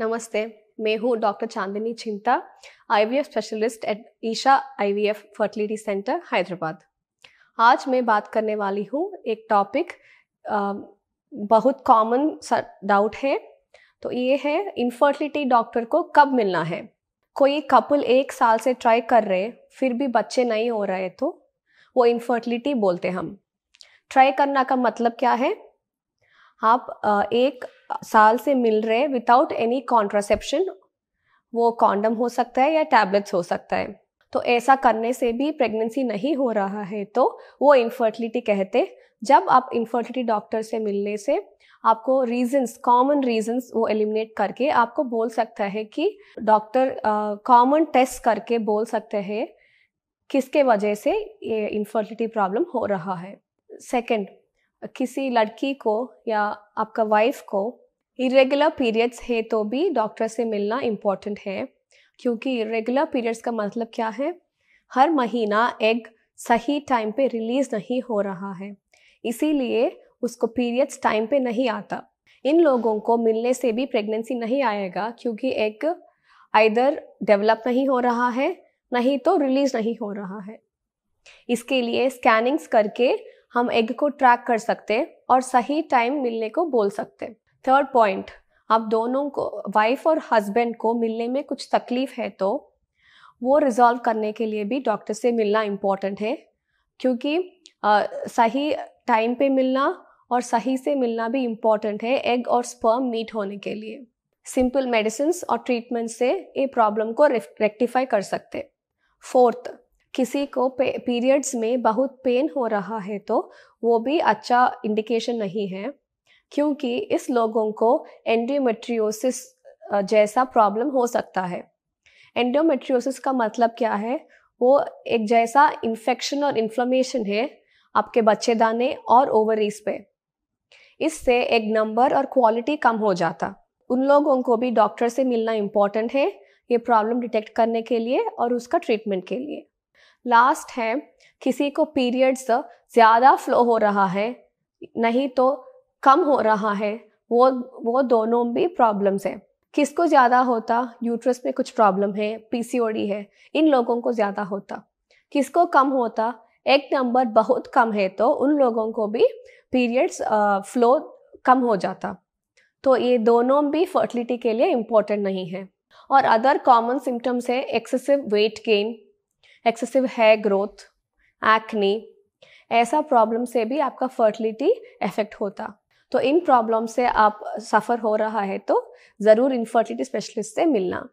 नमस्ते मैं हूँ doctor Chandni Chinta IVF specialist at Isha IVF fertility centre Hyderabad आज मैं बात करने वाली हूँ एक टॉपिक बहुत कॉमन डाउट है तो ये है इनफर्टिलिटी डॉक्टर को कब मिलना है कोई कपल एक साल से ट्राई कर रहे फिर भी बच्चे नहीं हो रहे तो वो इनफर्टिलिटी बोलते हम ट्राई करना का मतलब क्या है आप एक साल से मिल रहे विदाउट एनी कॉन्ट्रासेप्शन वो कॉन्डम हो सकता है या टैबलेट्स हो सकता है तो ऐसा करने से भी प्रेगनेंसी नहीं हो रहा है तो वो इनफर्टिलिटी कहते जब आप इनफर्टिलिटी डॉक्टर से मिलने से आपको रीजंस कॉमन रीजंस वो एलिमिनेट करके आपको बोल सकता है कि डॉक्टर कॉमन टेस्ट करके बोल सकते हैं किसके वजह से ये इनफर्टिलिटी प्रॉब्लम हो रहा है सेकंड किसी लड़की को या आपका वाइफ को इरेगुलर पीरियड्स है तो भी डॉक्टर से मिलना इम्पॉर्टेंट है क्योंकि इरेगुलर पीरियड्स का मतलब क्या है हर महीना एग सही टाइम पे रिलीज़ नहीं हो रहा है इसीलिए उसको पीरियड्स टाइम पे नहीं आता इन लोगों को मिलने से भी प्रेगनेंसी नहीं आएगा क्योंकि एग आइदर डेवलप नहीं हो रहा है नहीं तो रिलीज़ नहीं हो रहा है इसके लिए स्कैनिंग्स करके हम एग को ट्रैक कर सकते और सही टाइम मिलने को बोल सकते थर्ड पॉइंट आप दोनों को वाइफ और हस्बैंड को मिलने में कुछ तकलीफ है तो वो रिजॉल्व करने के लिए भी डॉक्टर से मिलना इम्पॉर्टेंट है क्योंकि आ, सही टाइम पे मिलना और सही से मिलना भी इम्पॉर्टेंट है एग और स्पर्म मीट होने के लिए सिंपल मेडिसिन और ट्रीटमेंट से ये प्रॉब्लम को रेक्टिफाई कर सकते फोर्थ किसी को पीरियड्स में बहुत पेन हो रहा है तो वो भी अच्छा इंडिकेशन नहीं है क्योंकि इस लोगों को एंडोमेट्रियोसिस जैसा प्रॉब्लम हो सकता है एंडोमेट्रियोसिस का मतलब क्या है वो एक जैसा इन्फेक्शन और इन्फ्लोमेशन है आपके बच्चे दाने और ओवरीज पे इससे एक नंबर और क्वालिटी कम हो जाता उन लोगों को भी डॉक्टर से मिलना इम्पॉर्टेंट है ये प्रॉब्लम डिटेक्ट करने के लिए और उसका ट्रीटमेंट के लिए लास्ट है किसी को पीरियड्स ज़्यादा फ्लो हो रहा है नहीं तो कम हो रहा है वो वो दोनों भी प्रॉब्लम्स हैं किसको ज़्यादा होता यूट्रस में कुछ प्रॉब्लम है पी है इन लोगों को ज़्यादा होता किसको कम होता एक नंबर बहुत कम है तो उन लोगों को भी पीरियड्स फ्लो कम हो जाता तो ये दोनों भी फर्टिलिटी के लिए इम्पोर्टेंट नहीं है और अदर कॉमन सिम्टम्स है excessive weight gain excessive hair growth acne ऐसा प्रॉब्लम से भी आपका फर्टिलिटी इफेक्ट होता तो इन प्रॉब्लम से आप सफ़र हो रहा है तो ज़रूर इनफर्टिलिटी स्पेशलिस्ट से मिलना